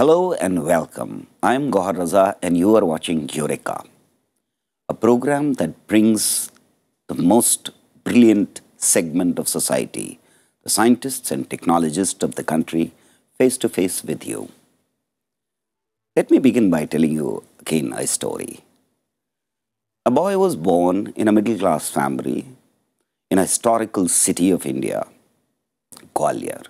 Hello and welcome. I'm Gohar Raza and you are watching Eureka, a program that brings the most brilliant segment of society, the scientists and technologists of the country, face to face with you. Let me begin by telling you again a story. A boy was born in a middle class family in a historical city of India, Gwalior.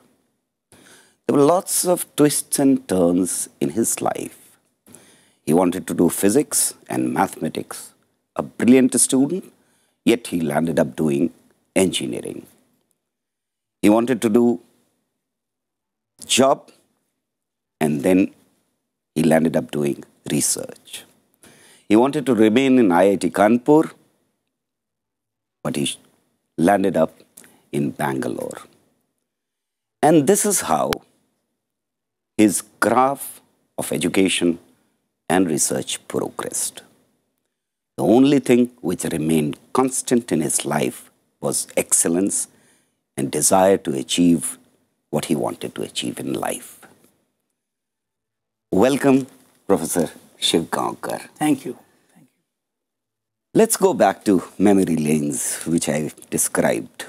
There were lots of twists and turns in his life. He wanted to do physics and mathematics. A brilliant student, yet he landed up doing engineering. He wanted to do job and then he landed up doing research. He wanted to remain in IIT Kanpur, but he landed up in Bangalore. And this is how his graph of education and research progressed. The only thing which remained constant in his life was excellence and desire to achieve what he wanted to achieve in life. Welcome, Professor Shiv Gaonkar. Thank you. Thank you. Let's go back to memory lanes, which I described.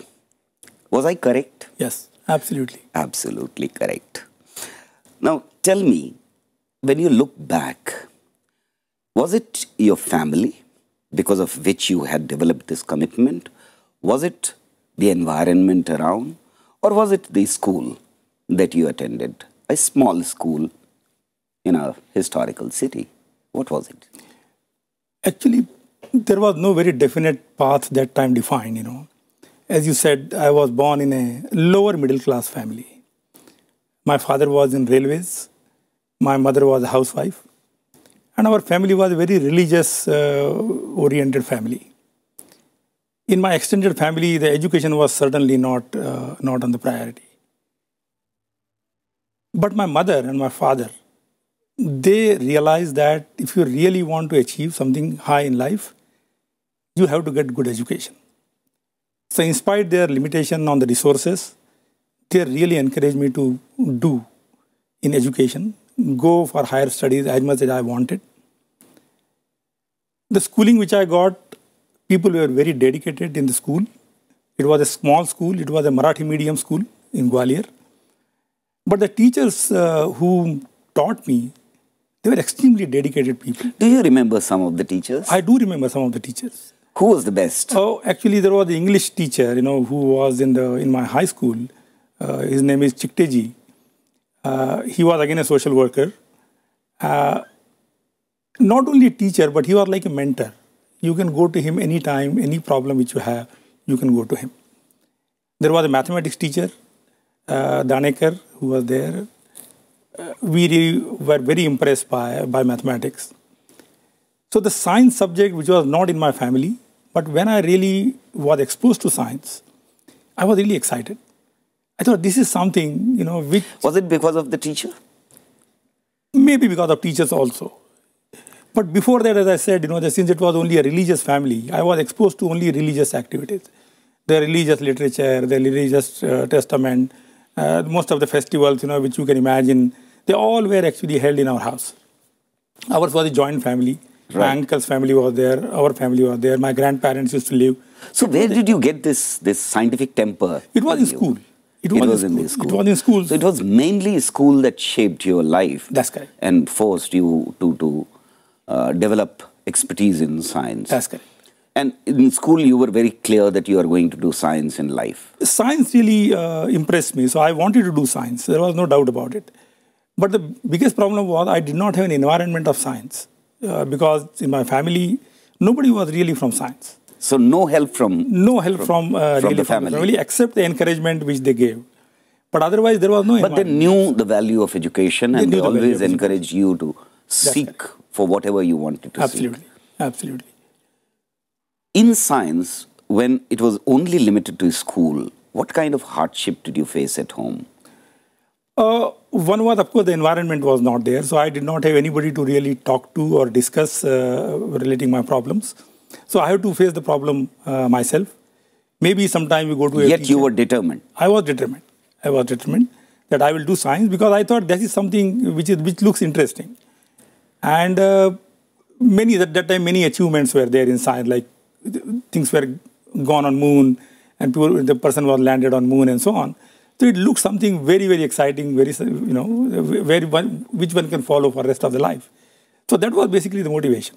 Was I correct? Yes, absolutely. Absolutely correct. Now, tell me, when you look back, was it your family because of which you had developed this commitment? Was it the environment around? Or was it the school that you attended? A small school in a historical city. What was it? Actually, there was no very definite path that time defined, you know. As you said, I was born in a lower middle class family. My father was in railways. My mother was a housewife. And our family was a very religious uh, oriented family. In my extended family, the education was certainly not, uh, not on the priority. But my mother and my father, they realized that if you really want to achieve something high in life, you have to get good education. So in spite their limitation on the resources, they really encouraged me to do in education, go for higher studies as much as I wanted. The schooling which I got, people were very dedicated in the school. It was a small school, it was a Marathi medium school in Gwalior. But the teachers uh, who taught me, they were extremely dedicated people. Do you remember some of the teachers? I do remember some of the teachers. Who was the best? Oh, actually, there was the English teacher, you know, who was in the in my high school uh, his name is Chikteji. Uh, he was again a social worker. Uh, not only a teacher, but he was like a mentor. You can go to him anytime, any problem which you have, you can go to him. There was a mathematics teacher, uh, Danekar, who was there. Uh, we really were very impressed by, by mathematics. So the science subject, which was not in my family, but when I really was exposed to science, I was really excited. I thought this is something, you know, which... Was it because of the teacher? Maybe because of teachers also. But before that, as I said, you know, since it was only a religious family, I was exposed to only religious activities. The religious literature, the religious uh, testament, uh, most of the festivals, you know, which you can imagine, they all were actually held in our house. Ours was a joint family. Right. My uncle's family was there, our family was there, my grandparents used to live. So where did you get this, this scientific temper? It was in you? school. It was, it was in, in, the school. It was in school. So it was mainly school that shaped your life. That's correct. And forced you to, to uh, develop expertise in science. That's correct. And in school, you were very clear that you are going to do science in life. Science really uh, impressed me. So I wanted to do science. There was no doubt about it. But the biggest problem was I did not have an environment of science uh, because in my family, nobody was really from science. So no help from no help from, from, uh, from, the family. from, the family. except the encouragement which they gave. But otherwise, there was no. But they knew the value of education, and they, the always encouraged you to seek for whatever you wanted to absolutely. seek. Absolutely, absolutely. In science, when it was only limited to school, what kind of hardship did you face at home? Uh, one was, of course, the environment was not there, so I did not have anybody to really talk to or discuss uh, relating my problems. So I have to face the problem uh, myself. Maybe sometime we go to. Yet you were determined. I was determined. I was determined that I will do science because I thought this is something which is which looks interesting, and uh, many at that time many achievements were there in science, like things were gone on moon, and people, the person was landed on moon and so on. So it looks something very very exciting, very you know, very one, which one can follow for rest of the life. So that was basically the motivation.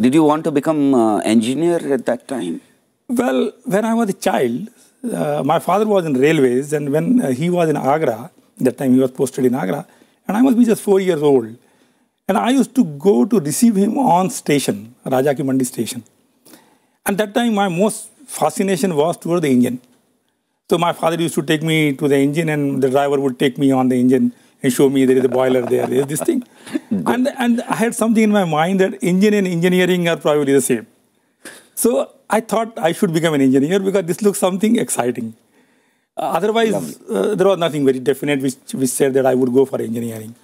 Did you want to become uh, engineer at that time? Well, when I was a child, uh, my father was in railways, and when uh, he was in Agra, that time he was posted in Agra, and I must be just four years old. And I used to go to receive him on station, Raja Ki Mandi station. And that time my most fascination was toward the engine. So my father used to take me to the engine and the driver would take me on the engine he showed me there is a boiler there, there is this thing. and, and I had something in my mind that engine and engineering are probably the same. So I thought I should become an engineer because this looks something exciting. Uh, otherwise, uh, there was nothing very definite which, which said that I would go for engineering.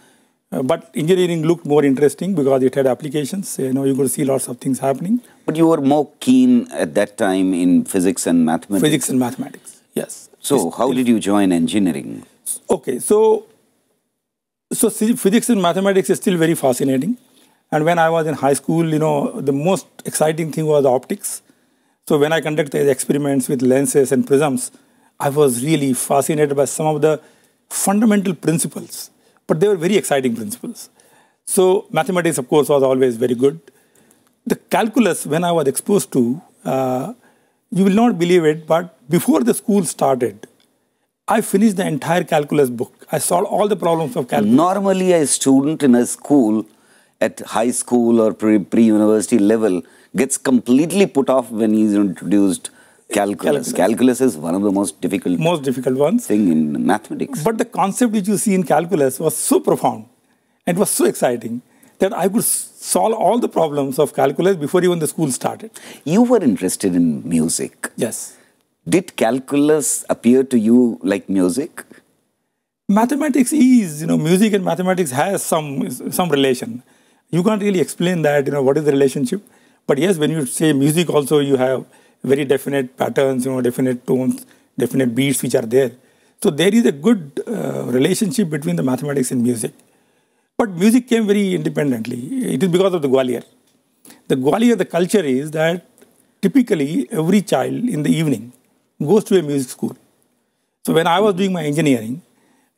Uh, but engineering looked more interesting because it had applications. You know, you could see lots of things happening. But you were more keen at that time in physics and mathematics. Physics and mathematics, yes. So, it's, how did you join engineering? Okay, so so physics and mathematics is still very fascinating. And when I was in high school, you know, the most exciting thing was optics. So when I conducted experiments with lenses and prisms, I was really fascinated by some of the fundamental principles, but they were very exciting principles. So mathematics, of course, was always very good. The calculus, when I was exposed to, uh, you will not believe it, but before the school started, I finished the entire calculus book. I solved all the problems of calculus. Normally, a student in a school, at high school or pre-university pre level, gets completely put off when he's introduced calculus. calculus. Calculus is one of the most difficult, most difficult ones thing in mathematics. But the concept which you see in calculus was so profound, and was so exciting that I could solve all the problems of calculus before even the school started. You were interested in music. Yes. Did calculus appear to you like music? Mathematics is, you know, music and mathematics has some some relation. You can't really explain that, you know, what is the relationship. But yes, when you say music also, you have very definite patterns, you know, definite tones, definite beats which are there. So there is a good uh, relationship between the mathematics and music. But music came very independently. It is because of the Gwalior. The Gwalior, the culture is that typically every child in the evening goes to a music school. So when I was doing my engineering,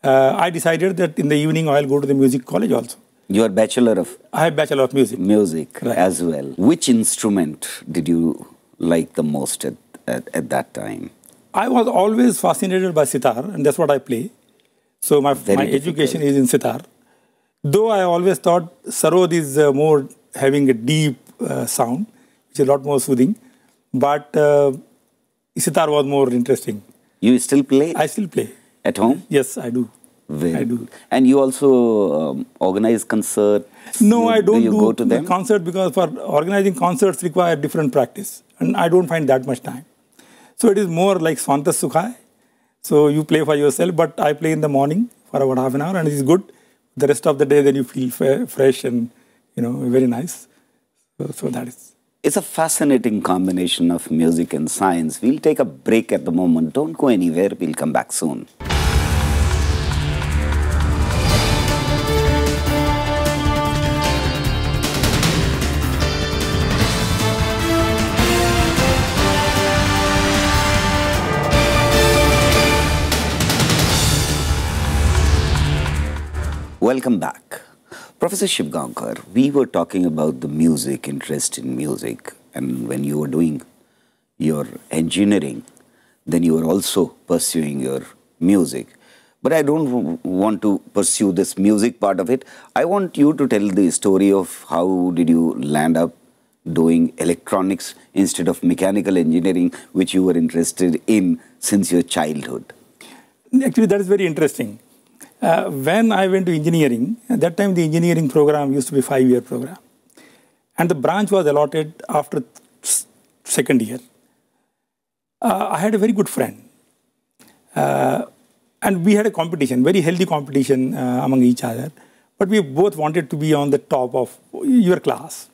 uh, I decided that in the evening I'll go to the music college also. You are bachelor of? I have bachelor of music. Music right. as well. Which instrument did you like the most at, at, at, that time? I was always fascinated by sitar and that's what I play. So my, my education is in sitar. Though I always thought sarod is uh, more having a deep uh, sound, which is a lot more soothing. But uh, sitar was more interesting. You still play? I still play. At home? Yes, I do. Very I do. And you also um, organize concerts? No, you, I don't do, do go to them? concert because for organizing concerts require different practice. And I don't find that much time. So it is more like Swantas Sukhai. So you play for yourself, but I play in the morning for about half an hour and it is good. The rest of the day then you feel fresh and, you know, very nice. So, so that is. It's a fascinating combination of music and science. We'll take a break at the moment. Don't go anywhere. We'll come back soon. Welcome back. Professor Shivgankar, we were talking about the music, interest in music, and when you were doing your engineering, then you were also pursuing your music. But I don't want to pursue this music part of it. I want you to tell the story of how did you land up doing electronics instead of mechanical engineering, which you were interested in since your childhood. Actually, that is very interesting. Uh, when I went to engineering, at that time the engineering program used to be five-year program. And the branch was allotted after second year. Uh, I had a very good friend. Uh, and we had a competition, very healthy competition uh, among each other. But we both wanted to be on the top of your class.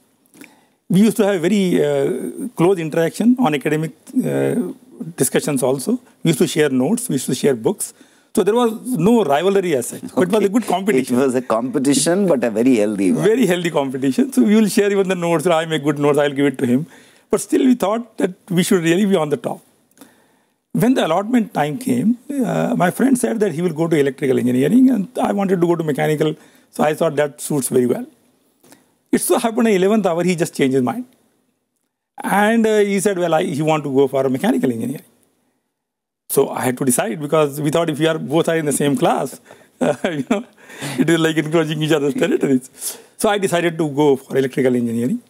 We used to have very uh, close interaction on academic uh, discussions also. We used to share notes, we used to share books so there was no rivalry as such, okay. but it was a good competition. It was a competition, but a very healthy one. Very healthy competition. So we will share even the notes. I make good notes. I'll give it to him. But still, we thought that we should really be on the top. When the allotment time came, uh, my friend said that he will go to electrical engineering, and I wanted to go to mechanical. So I thought that suits very well. It so happened in 11th hour, he just changed his mind. And uh, he said, well, I, he want to go for mechanical engineering. So I had to decide because we thought if we are both are in the same class, uh, you know, it is like encroaching each other's territories. So I decided to go for electrical engineering.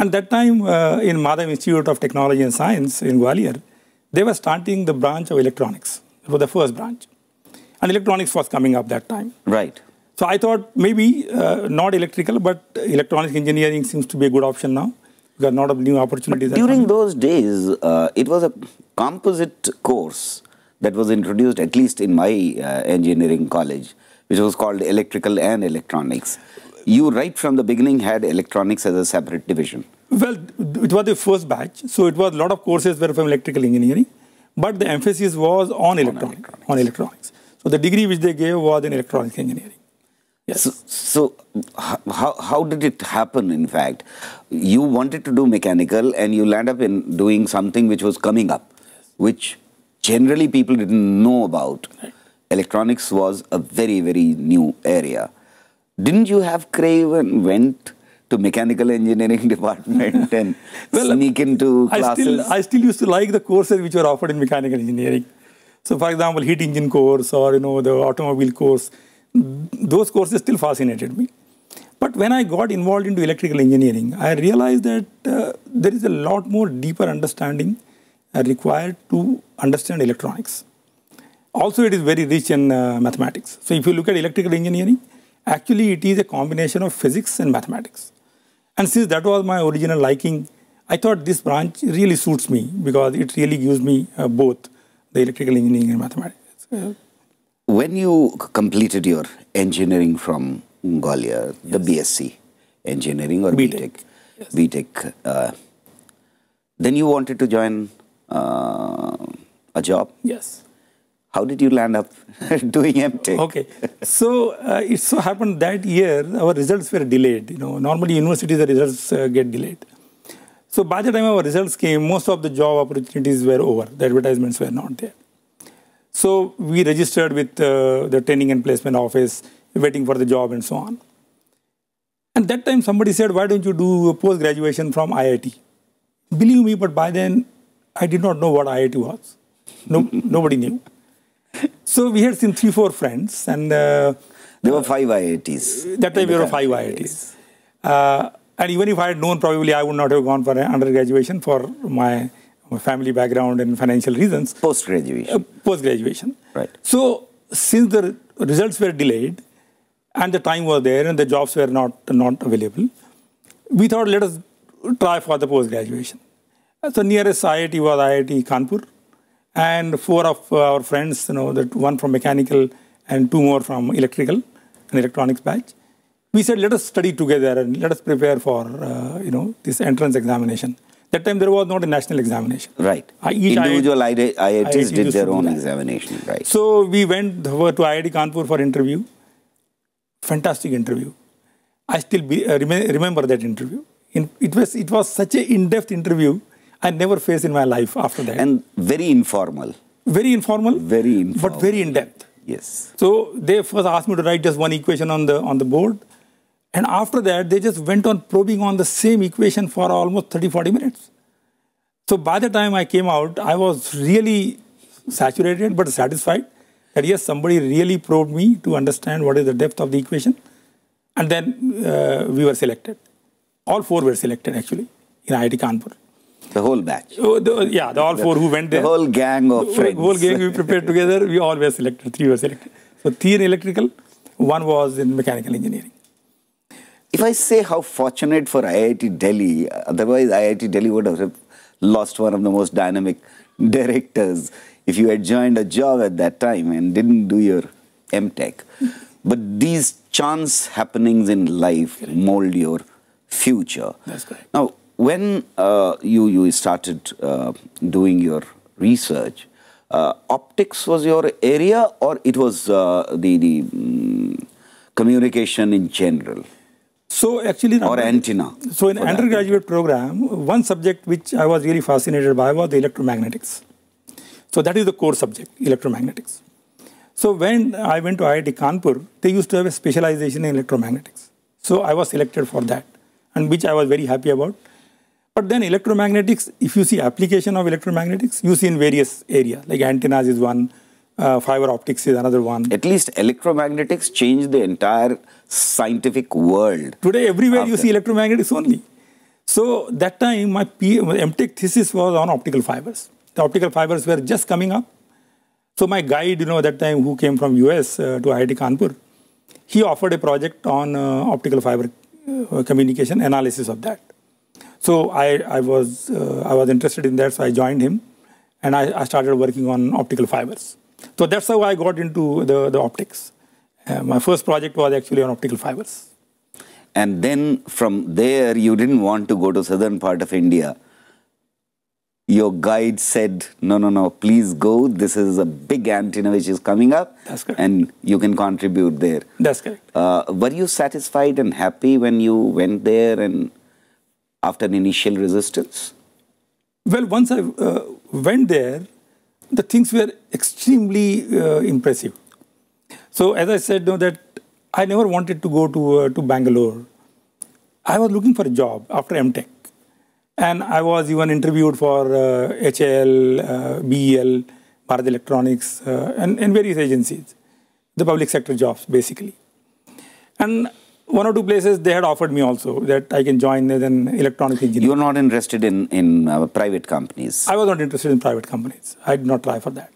And that time uh, in Madhav Institute of Technology and Science in Gwalior, they were starting the branch of electronics. It was the first branch. And electronics was coming up that time. Right. So I thought maybe uh, not electrical, but electronic engineering seems to be a good option now. You got a lot of new opportunities. During those days, uh, it was a composite course that was introduced, at least in my uh, engineering college, which was called electrical and electronics. You, right from the beginning, had electronics as a separate division. Well, it was the first batch, so it was a lot of courses were from electrical engineering, but the emphasis was on, on electronics, electronics. On electronics. So the degree which they gave was in electronic engineering. Yes. So, so how, how did it happen, in fact? You wanted to do mechanical and you land up in doing something which was coming up, yes. which generally people didn't know about. Right. Electronics was a very, very new area. Didn't you have crave and went to mechanical engineering department and well, sneak into I classes? Still, I still used to like the courses which were offered in mechanical engineering. So, for example, heat engine course or, you know, the automobile course those courses still fascinated me. But when I got involved into electrical engineering, I realized that uh, there is a lot more deeper understanding uh, required to understand electronics. Also, it is very rich in uh, mathematics. So, if you look at electrical engineering, actually it is a combination of physics and mathematics. And since that was my original liking, I thought this branch really suits me because it really gives me uh, both the electrical engineering and mathematics. Uh, when you completed your engineering from Gwalior, yes. the BSc engineering or BTech, BTech, yes. uh, then you wanted to join uh, a job. Yes. How did you land up doing MTech? Okay, so uh, it so happened that year our results were delayed. You know, normally universities the results uh, get delayed. So by the time our results came, most of the job opportunities were over. The advertisements were not there. So we registered with uh, the training and placement office, waiting for the job and so on. And that time somebody said, why don't you do a post graduation from IIT? Believe me, but by then I did not know what IIT was. No, nobody knew. So we had seen three, four friends, and uh, there were five IITs. That time there were five IITs. Uh, and even if I had known, probably I would not have gone for an undergraduate for my family background and financial reasons. Post graduation. Uh, post graduation. Right. So since the results were delayed, and the time was there, and the jobs were not not available, we thought let us try for the post graduation. So nearest IIT was IIT Kanpur, and four of our friends, you know, that one from mechanical and two more from electrical and electronics batch. We said let us study together and let us prepare for uh, you know this entrance examination. That time there was not a national examination. Right. Individual IIT, IITs, IITs did their own examination. Right. So we went to IIT Kanpur for interview. Fantastic interview. I still be, uh, rem remember that interview. In, it was it was such an in-depth interview. I never faced in my life after that. And very informal. Very informal. Very informal. But very in-depth. Yes. So they first asked me to write just one equation on the on the board and after that, they just went on probing on the same equation for almost 30, 40 minutes. So by the time I came out, I was really saturated but satisfied that yes, somebody really probed me to understand what is the depth of the equation. And then uh, we were selected. All four were selected actually in IIT Kanpur. The whole batch. Oh, the, yeah, the all the, four who went there. The whole gang of the, friends. The whole gang we prepared together. We all were selected. Three were selected. So three in electrical, one was in mechanical engineering if I say how fortunate for IIT Delhi, otherwise IIT Delhi would have lost one of the most dynamic directors if you had joined a job at that time and didn't do your MTech. but these chance happenings in life mold your future. That's correct. Now, when uh, you, you started uh, doing your research, uh, optics was your area or it was uh, the, the um, communication in general? So actually, or antenna. So in undergraduate program, one subject which I was really fascinated by was the electromagnetics. So that is the core subject, electromagnetics. So when I went to IIT Kanpur, they used to have a specialization in electromagnetics. So I was selected for that, and which I was very happy about. But then electromagnetics, if you see application of electromagnetics, you see in various areas, like antennas is one, uh, fiber optics is another one. At least electromagnetics changed the entire scientific world. Today, everywhere you see electromagnetics only. So that time, my, MTech thesis was on optical fibers. The optical fibers were just coming up. So my guide, you know, that time who came from US uh, to IIT Kanpur, he offered a project on uh, optical fiber uh, communication analysis of that. So I, I was uh, I was interested in that, so I joined him, and I, I started working on optical fibers. So that's how I got into the, the optics. Uh, my first project was actually on optical fibers. And then from there, you didn't want to go to southern part of India. Your guide said, no, no, no, please go. This is a big antenna which is coming up. That's correct. And you can contribute there. That's correct. Uh, were you satisfied and happy when you went there and after an initial resistance? Well, once I uh, went there, the things were extremely uh, impressive. So as I said, know that I never wanted to go to uh, to Bangalore. I was looking for a job after MTech, and I was even interviewed for uh, HAL, uh, BEL, Bharat Electronics, uh, and, and various agencies, the public sector jobs basically. And one or two places they had offered me also that I can join as an electronic engineer. You were not interested in, in uh, private companies? I was not interested in private companies. I did not try for that.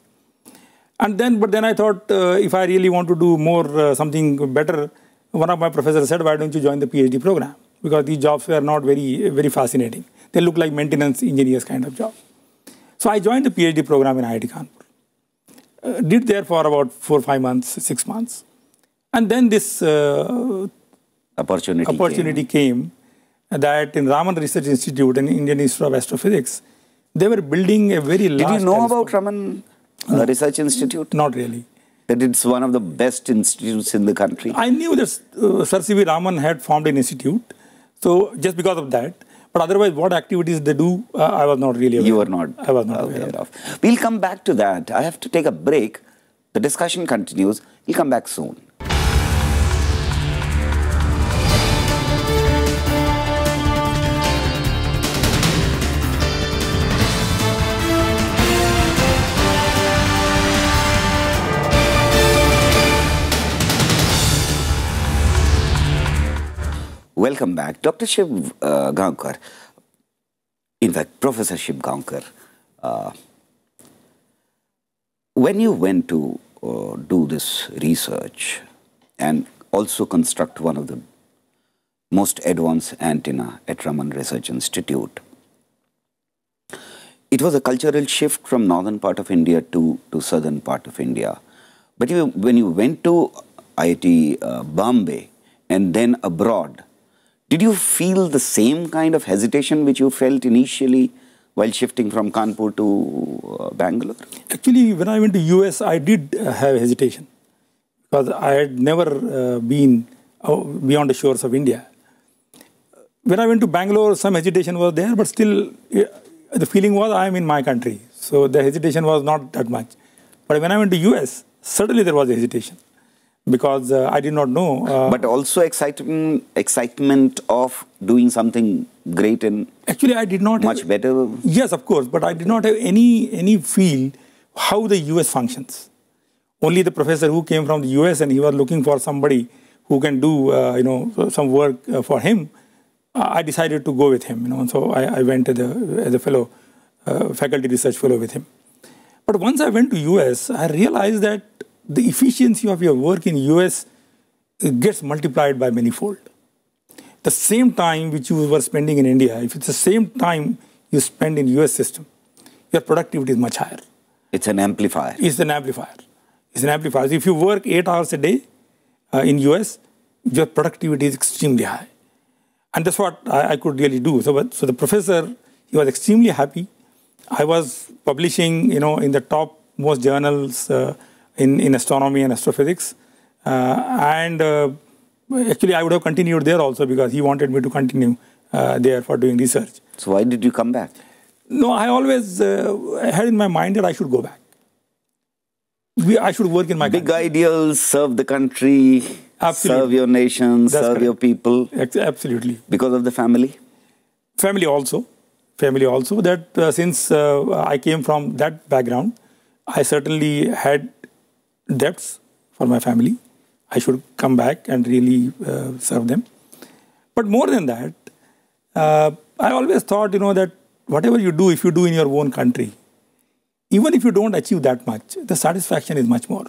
And then, but then I thought uh, if I really want to do more, uh, something better, one of my professors said, why don't you join the PhD program? Because these jobs were not very, very fascinating. They look like maintenance engineers kind of job. So I joined the PhD program in IIT Kanpur. Uh, did there for about four, five months, six months. And then this uh, opportunity, opportunity came. came. Uh, that in Raman Research Institute and Indian Institute of Astrophysics, they were building a very large. Did you know telescope. about Raman uh, no. Research Institute? Not really. That it's one of the best institutes in the country. I knew that uh, Sir C.V. Raman had formed an institute, so just because of that. But otherwise, what activities they do, uh, I was not really aware. You were not. I was not aware, aware of. of. We'll come back to that. I have to take a break. The discussion continues. We'll come back soon. welcome back. Dr. Shiv uh, Gaonkar, in fact, Professor Shiv Gaonkar, uh, when you went to uh, do this research and also construct one of the most advanced antenna at Raman Research Institute, it was a cultural shift from northern part of India to, to southern part of India. But you, when you went to IIT uh, Bombay and then abroad, did you feel the same kind of hesitation which you felt initially while shifting from Kanpur to uh, Bangalore? Actually, when I went to US, I did uh, have hesitation because I had never uh, been uh, beyond the shores of India. When I went to Bangalore, some hesitation was there, but still uh, the feeling was I am in my country. So the hesitation was not that much. But when I went to US, suddenly there was hesitation because uh, I did not know. Uh, but also excitement, excitement of doing something great and actually I did not much have, better. Yes, of course, but I did not have any any feel how the U.S. functions. Only the professor who came from the U.S. and he was looking for somebody who can do uh, you know some work uh, for him. Uh, I decided to go with him, you know, and so I, I went as a, as a fellow, uh, faculty research fellow with him. But once I went to U.S., I realized that the efficiency of your work in US uh, gets multiplied by manifold. The same time which you were spending in India, if it's the same time you spend in US system, your productivity is much higher. It's an amplifier. It's an amplifier. It's an amplifier. if you work eight hours a day uh, in US, your productivity is extremely high. And that's what I, I could really do. So, so the professor, he was extremely happy. I was publishing, you know, in the top most journals uh, in, in astronomy and astrophysics. Uh, and uh, actually, I would have continued there also because he wanted me to continue uh, there for doing research. So why did you come back? No, I always had in my mind that I should go back. We, I should work in my big country. ideals, serve the country, Absolutely. serve your nation, That's serve correct. your people. Absolutely. Because of the family. Family also, family also. That uh, since uh, I came from that background, I certainly had debts for my family. I should come back and really uh, serve them. But more than that, uh, I always thought, you know, that whatever you do, if you do in your own country, even if you don't achieve that much, the satisfaction is much more.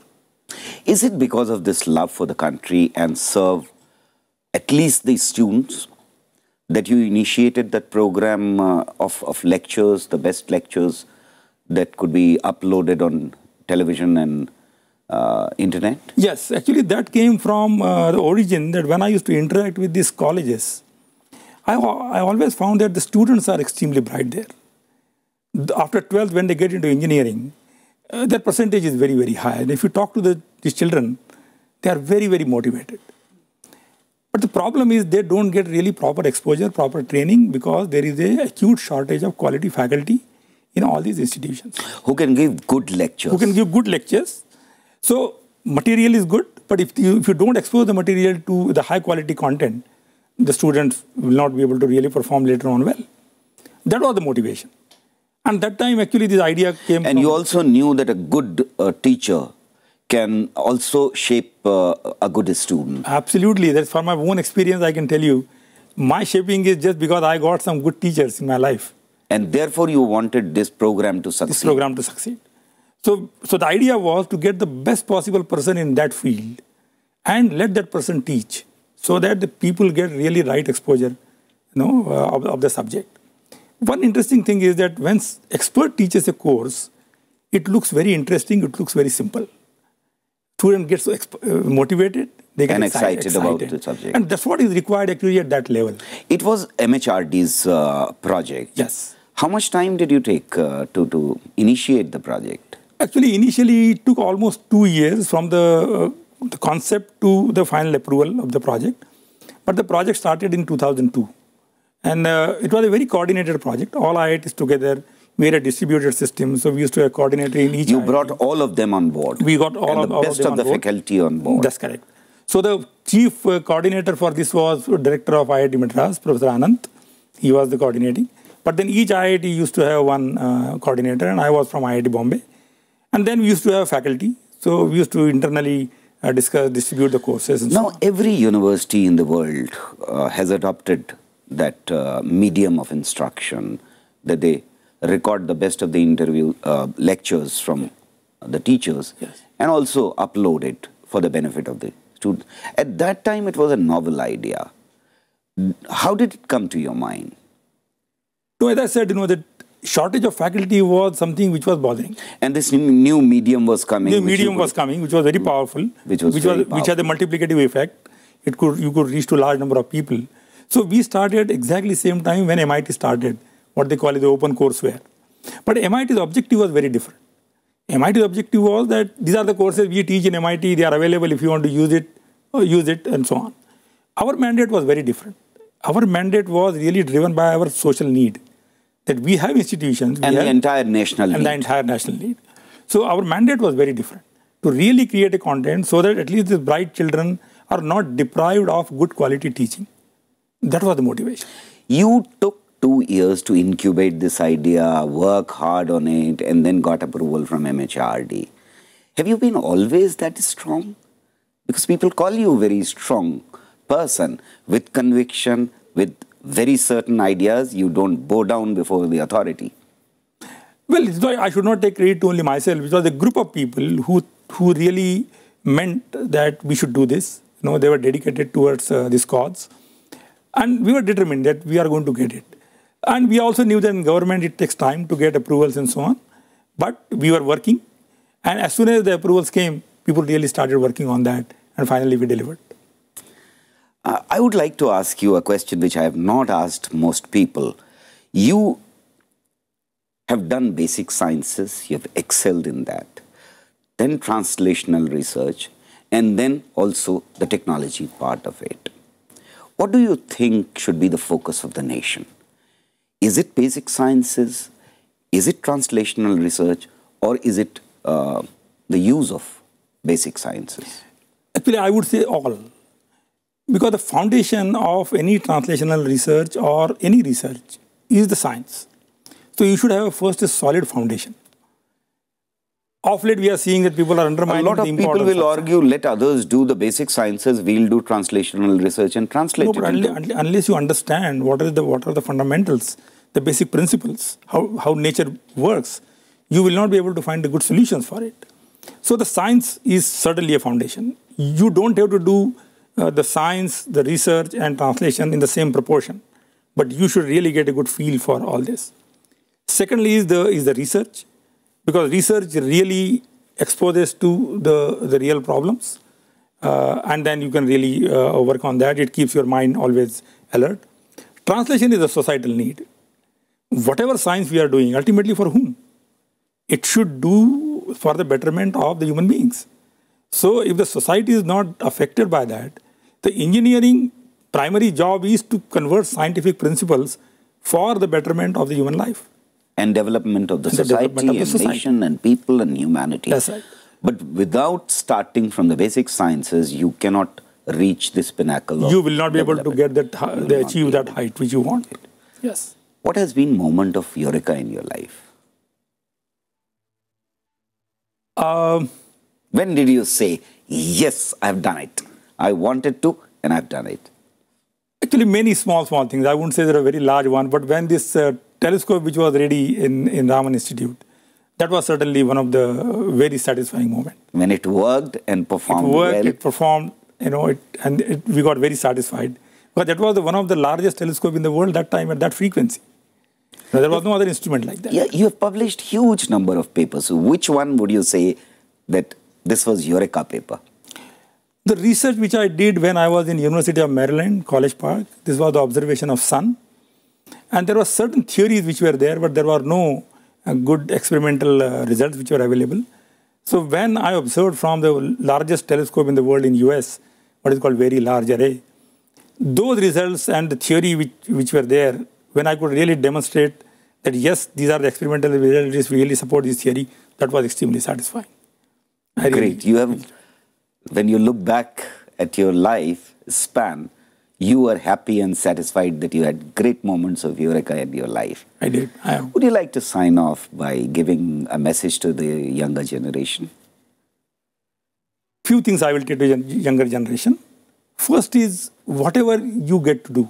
Is it because of this love for the country and serve at least the students that you initiated that program uh, of, of lectures, the best lectures that could be uploaded on television and uh, internet? Yes, actually that came from uh, the origin that when I used to interact with these colleges, I, I always found that the students are extremely bright there. After 12th, when they get into engineering, uh, their percentage is very, very high. And if you talk to the, these children, they are very, very motivated. But the problem is they don't get really proper exposure, proper training because there is a acute shortage of quality faculty in all these institutions. Who can give good lectures. Who can give good lectures so material is good, but if you, if you don't expose the material to the high quality content, the students will not be able to really perform later on well. That was the motivation. And that time actually this idea came And you also knew that a good uh, teacher can also shape uh, a good student. Absolutely. That's from my own experience I can tell you. My shaping is just because I got some good teachers in my life. And therefore you wanted this program to succeed. This program to succeed. So, so the idea was to get the best possible person in that field and let that person teach so that the people get really right exposure you know, uh, of, of the subject. One interesting thing is that when expert teaches a course, it looks very interesting, it looks very simple. Student gets uh, motivated, they get and excited, excited, about the subject. And that's what is required actually at that level. It was MHRD's uh, project. Yes. How much time did you take uh, to, to initiate the project? Actually, initially it took almost two years from the, uh, the concept to the final approval of the project. But the project started in 2002. And uh, it was a very coordinated project. All IITs together, we had a distributed system, so we used to have a coordinator in each. You IIT. brought all of them on board. We got all, of, the best of, the faculty on board. That's correct. So the chief uh, coordinator for this was director of IIT Madras, Professor Ananth. He was the coordinating. But then each IIT used to have one uh, coordinator, and I was from IIT Bombay. And then we used to have faculty. So we used to internally uh, discuss, distribute the courses. now, so every university in the world uh, has adopted that uh, medium of instruction that they record the best of the interview uh, lectures from the teachers yes. and also upload it for the benefit of the students. At that time, it was a novel idea. How did it come to your mind? No, as I said, you know, that shortage of faculty was something which was bothering. And this new medium was coming. The medium was coming, which was very mm. powerful. Which was, which, was, powerful. which had a multiplicative effect. It could you could reach to large number of people. So we started exactly same time when MIT started, what they call the open courseware. But MIT's objective was very different. MIT's objective was that these are the courses we teach in MIT, they are available if you want to use it, uh, use it and so on. Our mandate was very different. Our mandate was really driven by our social need that we have institutions. and have, the entire national and lead. the entire national lead. So our mandate was very different to really create a content so that at least these bright children are not deprived of good quality teaching. That was the motivation. You took two years to incubate this idea, work hard on it, and then got approval from MHRD. Have you been always that strong? Because people call you a very strong person with conviction, with very certain ideas, you don't bow down before the authority. Well, I should not take credit to only myself. It was a group of people who, who really meant that we should do this. You know, they were dedicated towards uh, this cause. And we were determined that we are going to get it. And we also knew that in government it takes time to get approvals and so on. But we were working. And as soon as the approvals came, people really started working on that. And finally we delivered. Uh, I would like to ask you a question which I have not asked most people. You have done basic sciences, you have excelled in that, then translational research, and then also the technology part of it. What do you think should be the focus of the nation? Is it basic sciences? Is it translational research? Or is it uh, the use of basic sciences? Actually, I would say all. Because the foundation of any translational research or any research is the science. So you should have a first a solid foundation. Off late, we are seeing that people are undermining. A lot of people will argue, let others do the basic sciences. We'll do translational research and translate. No, but unless, unless you understand what are the what are the fundamentals, the basic principles, how how nature works, you will not be able to find the good solutions for it. So the science is certainly a foundation. You don't have to do uh, the science, the research, and translation in the same proportion. But you should really get a good feel for all this. Secondly is the, is the research, because research really exposes to the, the real problems. Uh, and then you can really uh, work on that. It keeps your mind always alert. Translation is a societal need. Whatever science we are doing, ultimately for whom? It should do for the betterment of the human beings. So if the society is not affected by that, the engineering primary job is to convert scientific principles for the betterment of the human life. And development of the, and society, the of the society, nation and people and humanity. That's right. But without starting from the basic sciences, you cannot reach this pinnacle. You will not be able to get that, they achieve that height which you want. It. Yes. What has been moment of eureka in your life? Um, when did you say, yes, I've done it? I wanted to, and I've done it. Actually, many small, small things. I wouldn't say they're a very large one, but when this uh, telescope, which was ready in, in Raman Institute, that was certainly one of the very satisfying moments. When it worked and performed It worked, well. it performed, you know, it, and it, we got very satisfied. Because that was the, one of the largest telescope in the world that time at that frequency. Now, there was no other instrument like that. Yeah, you have published huge number of papers. Which one would you say that this was Eureka paper? The research which I did when I was in University of Maryland, College Park, this was the observation of sun. And there were certain theories which were there, but there were no uh, good experimental uh, results which were available. So when I observed from the largest telescope in the world in US, what is called Very Large Array, those results and the theory which, which were there, when I could really demonstrate that yes, these are the experimental results, really support this theory, that was extremely satisfying. I Great. Really you have when you look back at your life span, you were happy and satisfied that you had great moments of Eureka in your life. I did. I Would you like to sign off by giving a message to the younger generation? Few things I will tell the younger generation. First is whatever you get to do,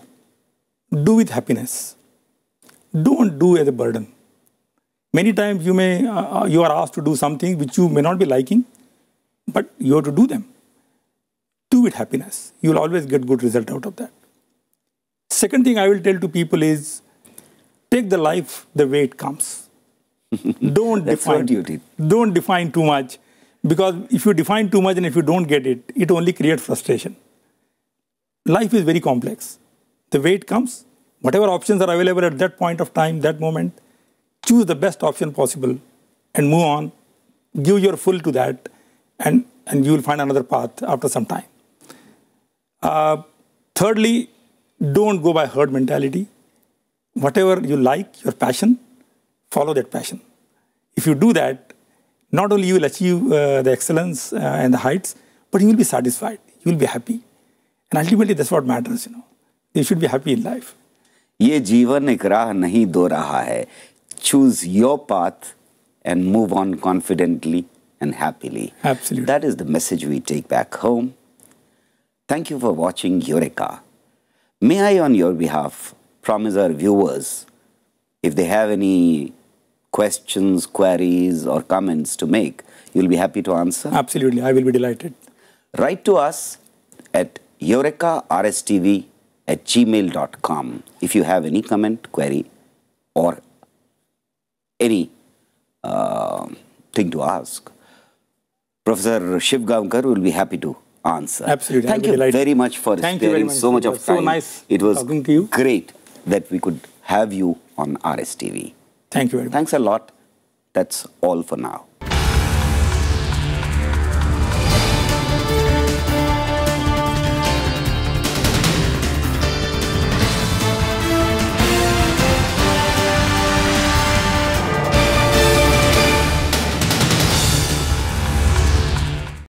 do with happiness. Don't do as a burden. Many times you may uh, uh, you are asked to do something which you may not be liking, but you have to do them. Do with happiness. You'll always get good result out of that. Second thing I will tell to people is take the life the way it comes. don't define Don't define too much. Because if you define too much and if you don't get it, it only creates frustration. Life is very complex. The way it comes, whatever options are available at that point of time, that moment, choose the best option possible and move on. Give your full to that and, and you will find another path after some time. Uh, thirdly, don't go by herd mentality. Whatever you like, your passion, follow that passion. If you do that, not only you will achieve uh, the excellence uh, and the heights, but you will be satisfied. You will be happy. And ultimately, that's what matters, you know. You should be happy in life. ये जीवन एक राह नहीं दो रहा है choose your path and move on confidently and happily. Absolutely. That is the message we take back home. Thank you for watching Eureka. May I, on your behalf, promise our viewers if they have any questions, queries, or comments to make, you'll be happy to answer? Absolutely. I will be delighted. Write to us at eurekarstv at gmail.com if you have any comment, query, or any uh, thing to ask. Professor Shiv Gaonkar will be happy to answer. Absolutely. Thank you delighted. very much for Thank sparing much. so much of time. So nice it was talking to you. great that we could have you on RSTV. Thank you very much. Thanks a lot. That's all for now.